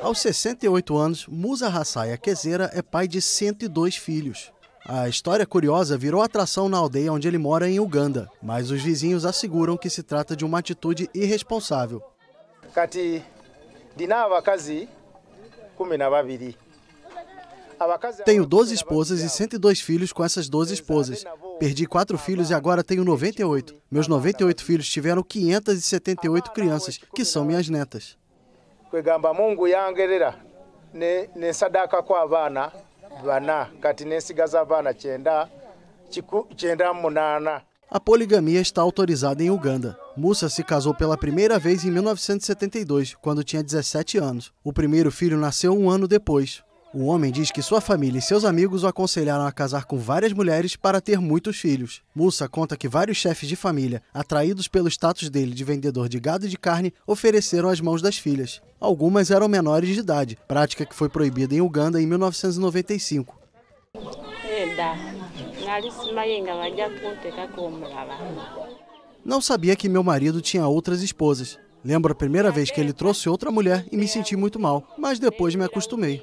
Aos 68 anos, Musa Hassaya Quezera é pai de 102 filhos. A história curiosa virou atração na aldeia onde ele mora, em Uganda, mas os vizinhos asseguram que se trata de uma atitude irresponsável. Tenho 12 esposas e 102 filhos com essas 12 esposas. Perdi quatro filhos e agora tenho 98. Meus 98 filhos tiveram 578 crianças, que são minhas netas kwegamba mungu yangerera bana kati A poligamia está autorizada em Uganda. Mussa se casou pela primeira vez em 1972, quando tinha 17 anos. O primeiro filho nasceu um ano depois. O homem diz que sua família e seus amigos o aconselharam a casar com várias mulheres para ter muitos filhos. Mussa conta que vários chefes de família, atraídos pelo status dele de vendedor de gado e de carne, ofereceram as mãos das filhas. Algumas eram menores de idade, prática que foi proibida em Uganda em 1995. Não sabia que meu marido tinha outras esposas. Lembro a primeira vez que ele trouxe outra mulher e me senti muito mal, mas depois me acostumei.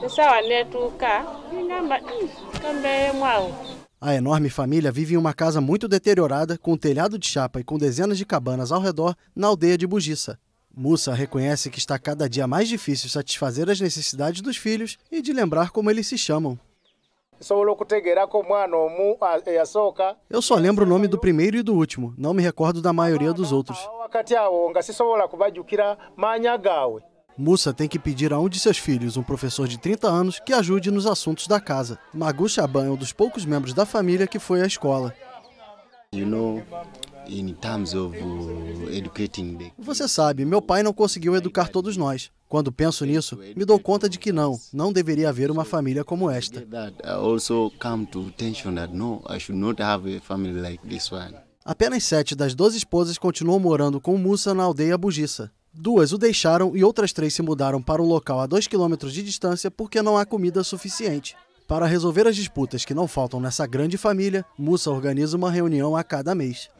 Pessoal, é hum, também é A enorme família vive em uma casa muito deteriorada, com um telhado de chapa e com dezenas de cabanas ao redor, na aldeia de Bugiça. Mussa reconhece que está cada dia mais difícil satisfazer as necessidades dos filhos e de lembrar como eles se chamam. Eu só lembro o nome do primeiro e do último, não me recordo da maioria dos outros. Mussa tem que pedir a um de seus filhos, um professor de 30 anos, que ajude nos assuntos da casa. Magu Chaban é um dos poucos membros da família que foi à escola. Uh, Você sabe, meu pai não conseguiu educar todos nós. Quando penso nisso, me dou conta de que não, não deveria haver uma família como esta. Apenas sete das 12 esposas continuam morando com Musa na aldeia Bugissa. Duas o deixaram e outras três se mudaram para um local a 2 km de distância porque não há comida suficiente. Para resolver as disputas que não faltam nessa grande família, Mussa organiza uma reunião a cada mês.